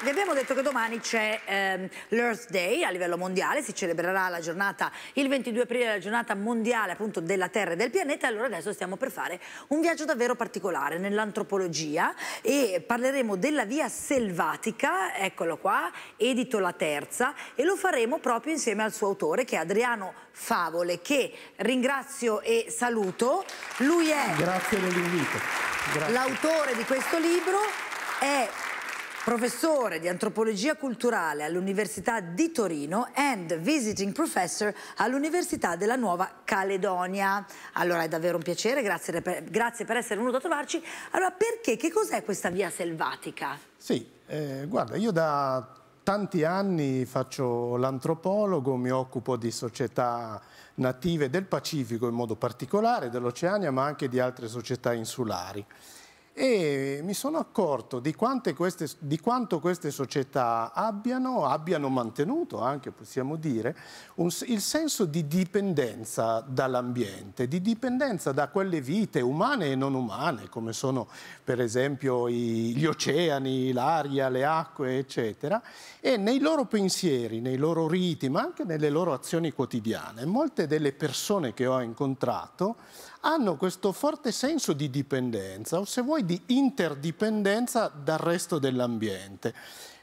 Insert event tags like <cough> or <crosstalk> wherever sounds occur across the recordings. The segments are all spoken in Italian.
Vi abbiamo detto che domani c'è ehm, l'Earth Day a livello mondiale, si celebrerà la giornata il 22 aprile, la giornata mondiale appunto della Terra e del pianeta allora adesso stiamo per fare un viaggio davvero particolare nell'antropologia e parleremo della via selvatica, eccolo qua, edito La Terza e lo faremo proprio insieme al suo autore che è Adriano Favole che ringrazio e saluto, lui è l'autore di questo libro, è professore di antropologia culturale all'Università di Torino and visiting professor all'Università della Nuova Caledonia. Allora è davvero un piacere, grazie per, grazie per essere venuto a trovarci. Allora perché, che cos'è questa via selvatica? Sì, eh, guarda, io da tanti anni faccio l'antropologo, mi occupo di società native del Pacifico in modo particolare, dell'Oceania, ma anche di altre società insulari e mi sono accorto di, queste, di quanto queste società abbiano, abbiano mantenuto anche, possiamo dire, un, il senso di dipendenza dall'ambiente, di dipendenza da quelle vite umane e non umane, come sono per esempio i, gli oceani, l'aria, le acque, eccetera, e nei loro pensieri, nei loro riti, ma anche nelle loro azioni quotidiane. Molte delle persone che ho incontrato hanno questo forte senso di dipendenza o se vuoi di interdipendenza dal resto dell'ambiente.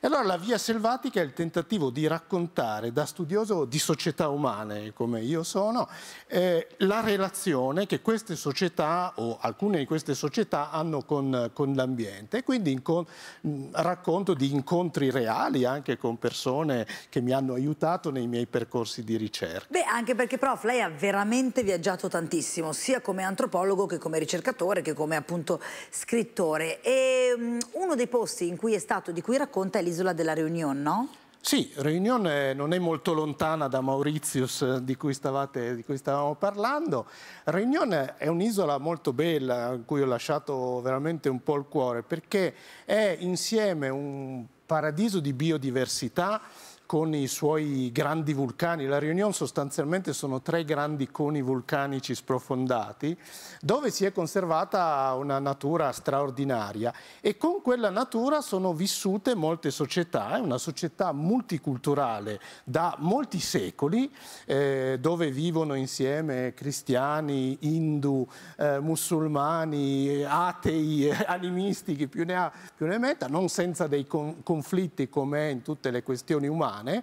E allora la via selvatica è il tentativo di raccontare da studioso di società umane, come io sono, eh, la relazione che queste società o alcune di queste società hanno con, con l'ambiente. quindi mh, racconto di incontri reali anche con persone che mi hanno aiutato nei miei percorsi di ricerca. Beh, anche perché prof, lei ha veramente viaggiato tantissimo, sia come antropologo che come ricercatore, che come appunto scrittore. E um, uno dei posti in cui è stato, di cui racconta, è l'Isola l'isola della Reunion, no? Sì, Reunione eh, non è molto lontana da Mauritius eh, di cui, stavate, di cui stavamo parlando. Reunione è un'isola molto bella a cui ho lasciato veramente un po' il cuore perché è insieme un paradiso di biodiversità con i suoi grandi vulcani. La Réunion sostanzialmente sono tre grandi coni vulcanici sprofondati, dove si è conservata una natura straordinaria e con quella natura sono vissute molte società, è una società multiculturale da molti secoli, eh, dove vivono insieme cristiani, hindu, eh, musulmani, atei, <laughs> animisti, chi più ne ha più ne metta, non senza dei con conflitti come in tutte le questioni umane, urbane,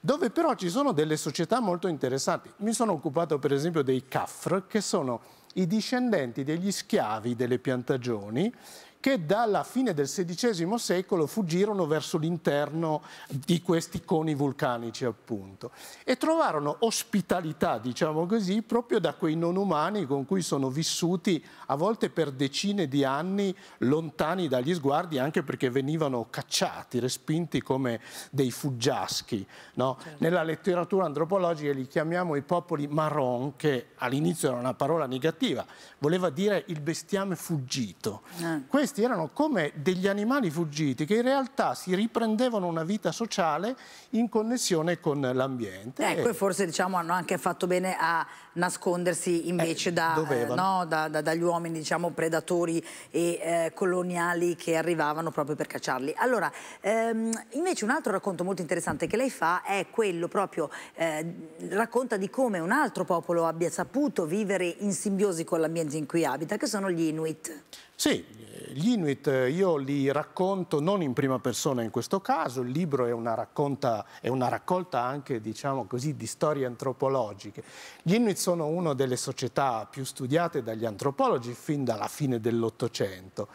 dove però ci sono delle società molto interessanti. Mi sono occupato per esempio dei CAFR, che sono i discendenti degli schiavi delle piantagioni che dalla fine del XVI secolo fuggirono verso l'interno di questi coni vulcanici, appunto, e trovarono ospitalità, diciamo così, proprio da quei non umani con cui sono vissuti a volte per decine di anni lontani dagli sguardi, anche perché venivano cacciati, respinti come dei fuggiaschi. No? Certo. Nella letteratura antropologica li chiamiamo i popoli marron, che all'inizio era una parola negativa, peggiorativa, voleva dire il bestiame fuggito. Eh. Questi erano come degli animali fuggiti che in realtà si riprendevano una vita sociale in connessione con l'ambiente. Ecco, e forse diciamo, hanno anche fatto bene a nascondersi invece eh, da, eh, no, da, da, dagli uomini diciamo, predatori e eh, coloniali che arrivavano proprio per cacciarli. Allora, ehm, invece un altro racconto molto interessante che lei fa è quello proprio, eh, racconta di come un altro popolo abbia saputo vivere in simbiosi con l'ambiente in cui abita, che sono gli Inuit. Sì, gli Inuit eh, io li racconto non in prima persona in questo caso, il libro è una, racconta, è una raccolta anche diciamo così, di storie antropologiche. Gli Inuit sono una delle società più studiate dagli antropologi fin dalla fine dell'Ottocento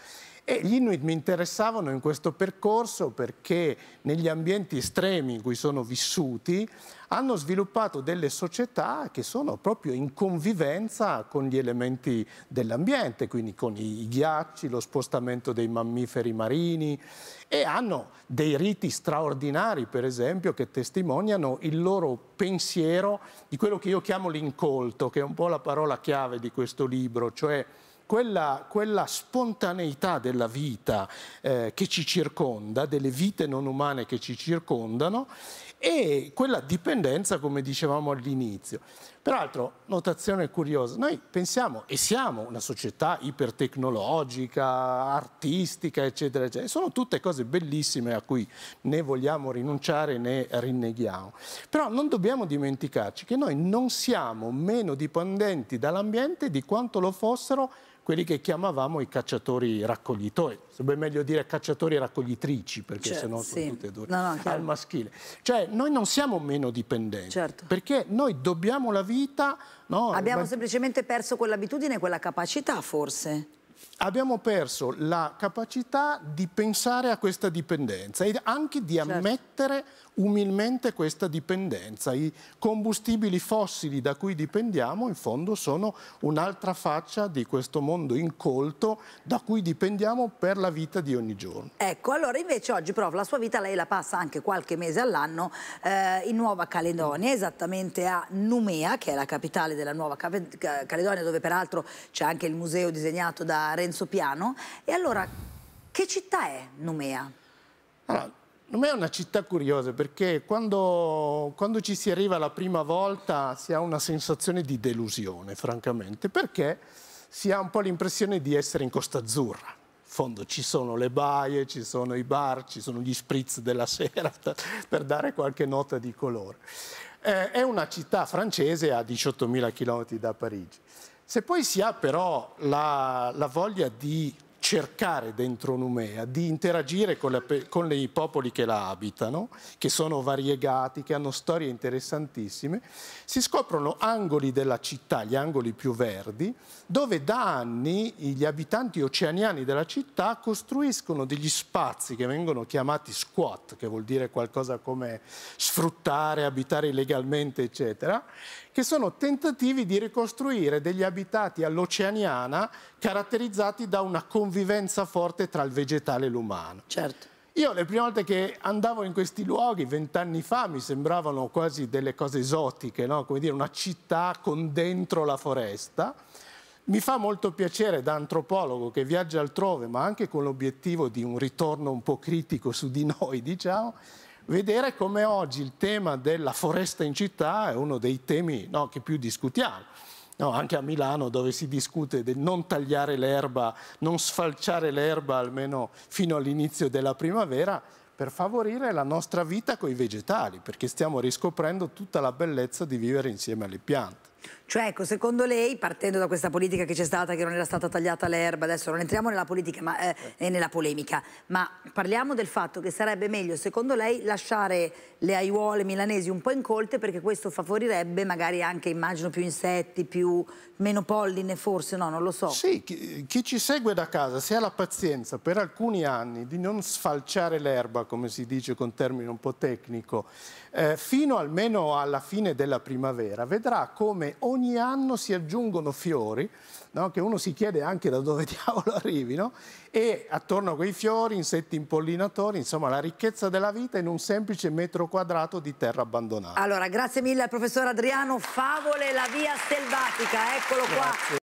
e gli Inuit mi interessavano in questo percorso perché negli ambienti estremi in cui sono vissuti hanno sviluppato delle società che sono proprio in convivenza con gli elementi dell'ambiente, quindi con i ghiacci, lo spostamento dei mammiferi marini e hanno dei riti straordinari, per esempio, che testimoniano il loro pensiero di quello che io chiamo l'incolto, che è un po' la parola chiave di questo libro, cioè quella, quella spontaneità della vita eh, che ci circonda, delle vite non umane che ci circondano e quella dipendenza, come dicevamo all'inizio. Peraltro, notazione curiosa, noi pensiamo e siamo una società ipertecnologica, artistica, eccetera, eccetera. Sono tutte cose bellissime a cui né vogliamo rinunciare né rinneghiamo. Però non dobbiamo dimenticarci che noi non siamo meno dipendenti dall'ambiente di quanto lo fossero quelli che chiamavamo i cacciatori raccoglitori, sarebbe meglio dire cacciatori raccoglitrici, perché certo, cioè, se no sono tutte e due no, no, al maschile. Cioè noi non siamo meno dipendenti, certo. perché noi dobbiamo la vita... No, Abbiamo ma... semplicemente perso quell'abitudine, quella capacità forse abbiamo perso la capacità di pensare a questa dipendenza e anche di certo. ammettere umilmente questa dipendenza. I combustibili fossili da cui dipendiamo in fondo sono un'altra faccia di questo mondo incolto da cui dipendiamo per la vita di ogni giorno. Ecco, allora invece oggi prof, la sua vita lei la passa anche qualche mese all'anno eh, in Nuova Caledonia, esattamente a Numea, che è la capitale della Nuova Caledonia, dove peraltro c'è anche il museo disegnato da Re Renzo Piano. E allora, che città è Numea? Allora, ah, Numea è una città curiosa perché quando, quando ci si arriva la prima volta si ha una sensazione di delusione, francamente, perché si ha un po' l'impressione di essere in Costa Azzurra. In fondo ci sono le baie, ci sono i bar, ci sono gli spritz della <laughs> sera per dare qualche nota di colore. Eh, è una città francese a 18.000 km da Parigi. Se poi si ha però la, la voglia di cercare dentro Numea di interagire con, le, con i popoli che la abitano, che sono variegati, che hanno storie interessantissime, si scoprono angoli della città, gli angoli più verdi, dove da anni gli abitanti oceaniani della città costruiscono degli spazi che vengono chiamati squat, che vuol dire qualcosa come sfruttare, abitare illegalmente, eccetera, che sono tentativi di ricostruire degli abitati all'oceaniana caratterizzati da una convivenza convivenza forte tra il vegetale e l'umano. Certo. Io le prime volte che andavo in questi luoghi, vent'anni fa, mi sembravano quasi delle cose esotiche, no? come dire una città con dentro la foresta. Mi fa molto piacere da antropologo che viaggia altrove, ma anche con l'obiettivo di un ritorno un po' critico su di noi, diciamo, vedere come oggi il tema della foresta in città è uno dei temi no, che più discutiamo. No, anche a Milano dove si discute di non tagliare l'erba, non sfalciare l'erba almeno fino all'inizio della primavera per favorire la nostra vita con i vegetali, perché stiamo riscoprendo tutta la bellezza di vivere insieme alle piante. Cioè, ecco, secondo lei, partendo da questa politica che c'è stata, che non era stata tagliata l'erba, adesso non entriamo nella politica ma, eh, eh, e nella polemica, ma parliamo del fatto che sarebbe meglio, secondo lei, lasciare le aiuole milanesi un po' incolte perché questo favorirebbe magari anche, immagino, più insetti, più, meno polline forse, no, non lo so. Sì, chi, chi ci segue da casa, se ha la pazienza per alcuni anni di non sfalciare l'erba, come si dice con termine un po' tecnico, eh, fino almeno alla fine della primavera, vedrà come ogni ogni anno si aggiungono fiori, no? che uno si chiede anche da dove <laughs> diavolo arrivino, e attorno a quei fiori, insetti impollinatori, insomma la ricchezza della vita in un semplice metro quadrato di terra abbandonata. Allora, grazie mille al professor Adriano Favole, La Via Selvatica, eccolo Grazie. qua.